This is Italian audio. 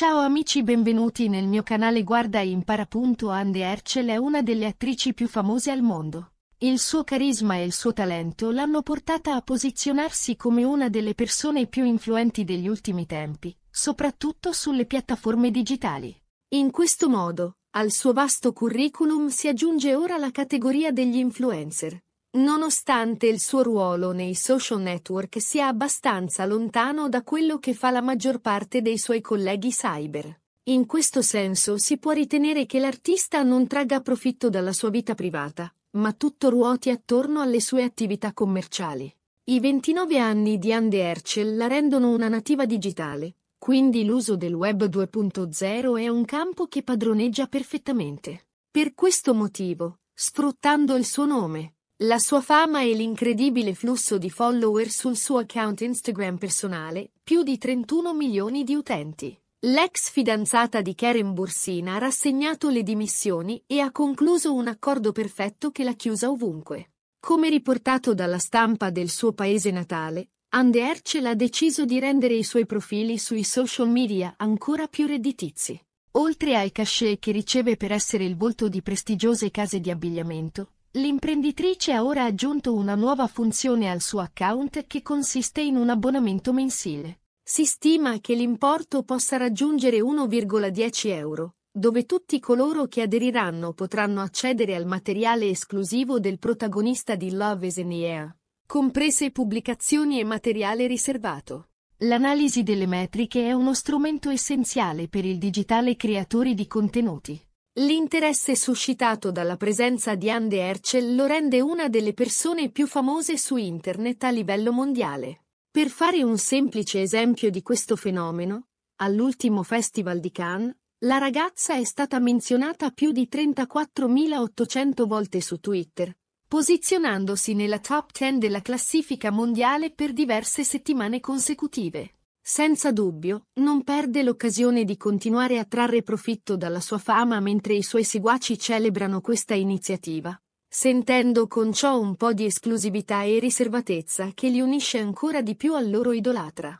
Ciao amici benvenuti nel mio canale Guarda e impara. Andy Herschel è una delle attrici più famose al mondo. Il suo carisma e il suo talento l'hanno portata a posizionarsi come una delle persone più influenti degli ultimi tempi, soprattutto sulle piattaforme digitali. In questo modo, al suo vasto curriculum si aggiunge ora la categoria degli influencer, nonostante il suo ruolo nei social network sia abbastanza lontano da quello che fa la maggior parte dei suoi colleghi cyber. In questo senso si può ritenere che l'artista non tragga profitto dalla sua vita privata, ma tutto ruoti attorno alle sue attività commerciali. I 29 anni di Anne Herschel la rendono una nativa digitale, quindi l'uso del Web 2.0 è un campo che padroneggia perfettamente. Per questo motivo, sfruttando il suo nome, la sua fama e l'incredibile flusso di follower sul suo account Instagram personale, più di 31 milioni di utenti. L'ex fidanzata di Karen Borsina ha rassegnato le dimissioni e ha concluso un accordo perfetto che l'ha chiusa ovunque. Come riportato dalla stampa del suo paese natale, Ande Ercel ha deciso di rendere i suoi profili sui social media ancora più redditizi. Oltre al cachet che riceve per essere il volto di prestigiose case di abbigliamento, L'imprenditrice ha ora aggiunto una nuova funzione al suo account che consiste in un abbonamento mensile. Si stima che l'importo possa raggiungere 1,10 euro, dove tutti coloro che aderiranno potranno accedere al materiale esclusivo del protagonista di Love is in the Air, comprese pubblicazioni e materiale riservato. L'analisi delle metriche è uno strumento essenziale per il digitale creatori di contenuti. L'interesse suscitato dalla presenza di Ande Herschel lo rende una delle persone più famose su Internet a livello mondiale. Per fare un semplice esempio di questo fenomeno, all'ultimo Festival di Cannes, la ragazza è stata menzionata più di 34.800 volte su Twitter, posizionandosi nella top 10 della classifica mondiale per diverse settimane consecutive. Senza dubbio, non perde l'occasione di continuare a trarre profitto dalla sua fama mentre i suoi seguaci celebrano questa iniziativa, sentendo con ciò un po' di esclusività e riservatezza che li unisce ancora di più al loro idolatra.